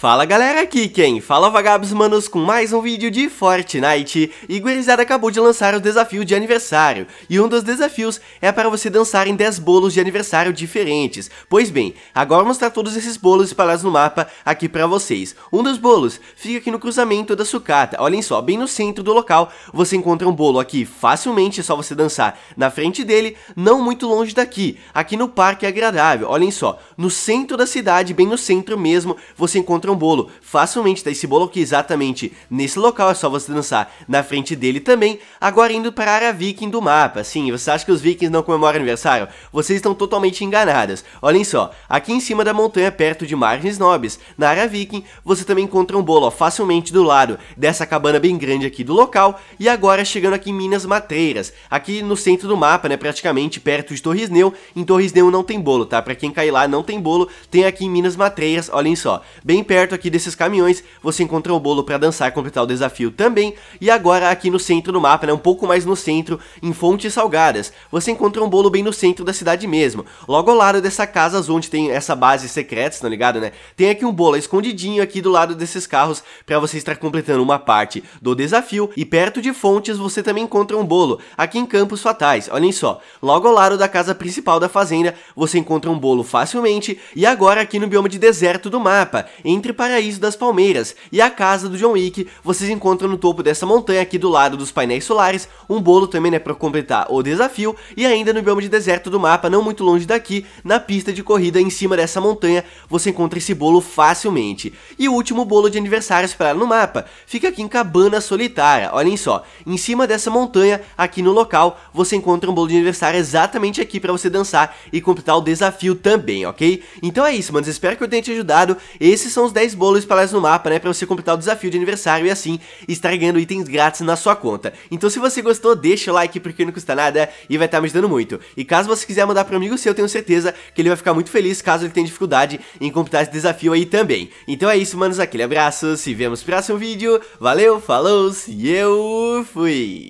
Fala galera, aqui quem? Fala é vagabos manos com mais um vídeo de Fortnite e Gurizada acabou de lançar o desafio de aniversário e um dos desafios é para você dançar em 10 bolos de aniversário diferentes. Pois bem, agora vou mostrar todos esses bolos espalhados no mapa aqui para vocês. Um dos bolos fica aqui no cruzamento da sucata, olhem só, bem no centro do local você encontra um bolo aqui facilmente, é só você dançar na frente dele, não muito longe daqui, aqui no parque é agradável, olhem só, no centro da cidade, bem no centro mesmo, você encontra encontra um bolo facilmente, tá? Esse bolo aqui exatamente nesse local, é só você dançar na frente dele também. Agora indo para a área viking do mapa, sim, você acha que os vikings não comemoram aniversário? Vocês estão totalmente enganadas. Olhem só, aqui em cima da montanha, perto de margens nobres, na área viking, você também encontra um bolo ó, facilmente do lado dessa cabana bem grande aqui do local. E agora chegando aqui em Minas Matreiras, aqui no centro do mapa, né, praticamente perto de Torresneu. Em Torresneu não tem bolo, tá? Pra quem cair lá não tem bolo, tem aqui em Minas Matreiras, olhem só, bem perto perto aqui desses caminhões, você encontra o bolo para dançar, completar o desafio também. E agora aqui no centro do mapa, né, um pouco mais no centro, em Fontes Salgadas, você encontra um bolo bem no centro da cidade mesmo. Logo ao lado dessa casa onde tem essa base secreta, tá ligado, né? Tem aqui um bolo escondidinho aqui do lado desses carros para você estar completando uma parte do desafio. E perto de Fontes você também encontra um bolo aqui em Campos Fatais. Olhem só, logo ao lado da casa principal da fazenda, você encontra um bolo facilmente. E agora aqui no bioma de deserto do mapa, entre entre Paraíso das Palmeiras e a casa do John Wick, vocês encontram no topo dessa montanha aqui do lado dos painéis solares, um bolo também né, para completar o desafio, e ainda no bioma de deserto do mapa, não muito longe daqui, na pista de corrida em cima dessa montanha, você encontra esse bolo facilmente. E o último bolo de aniversário esperado no mapa, fica aqui em Cabana Solitária, olhem só, em cima dessa montanha, aqui no local, você encontra um bolo de aniversário exatamente aqui para você dançar e completar o desafio também, ok? Então é isso, mano, espero que eu tenha te ajudado, esses são os 10 bolos espalhados no mapa, né, pra você completar o desafio de aniversário e assim estar ganhando itens grátis na sua conta. Então se você gostou, deixa o like porque não custa nada e vai estar tá me ajudando muito. E caso você quiser mandar para um amigo seu, tenho certeza que ele vai ficar muito feliz caso ele tenha dificuldade em completar esse desafio aí também. Então é isso, manos, aquele abraço, se vemos no próximo vídeo, valeu, falou, se eu fui!